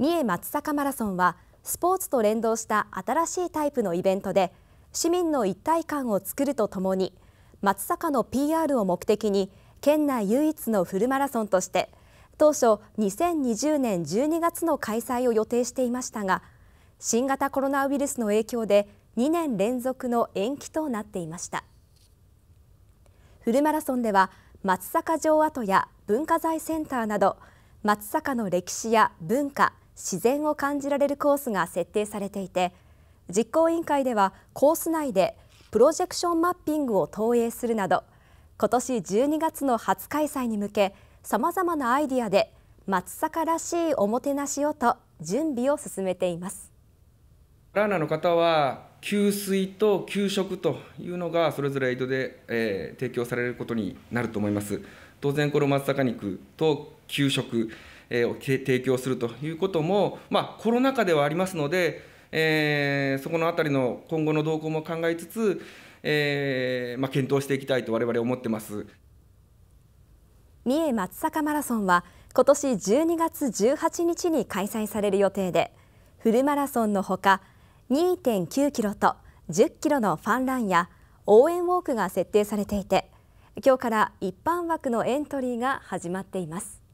三重松阪マラソンはスポーツと連動した新しいタイプのイベントで市民の一体感を作るとともに松阪の PR を目的に県内唯一のフルマラソンとして当初2020年12月の開催を予定していましたが新型コロナウイルスの影響で2年連続の延期となっていましたフルマラソンでは松阪城跡や文化財センターなど松阪の歴史や文化自然を感じられるコースが設定されていて実行委員会ではコース内でプロジェクションマッピングを投影するなど今年12月の初開催に向けさまざまなアイディアで松阪らしいおもてなしをと準備を進めていますランナーの方は給水と給食というのがそれぞれ江戸で、えー、提供されることになると思います当然この松阪肉と給食を提供するということも、まあ、コロナ禍ではありますので、えー、そこのあたりの今後の動向も考えつつ、えーまあ、検討していきたいと我々思ってます三重松阪マラソンは今年12月18日に開催される予定でフルマラソンのほか2.9キロと10キロのファンランや応援ウォークが設定されていて今日から一般枠のエントリーが始まっています。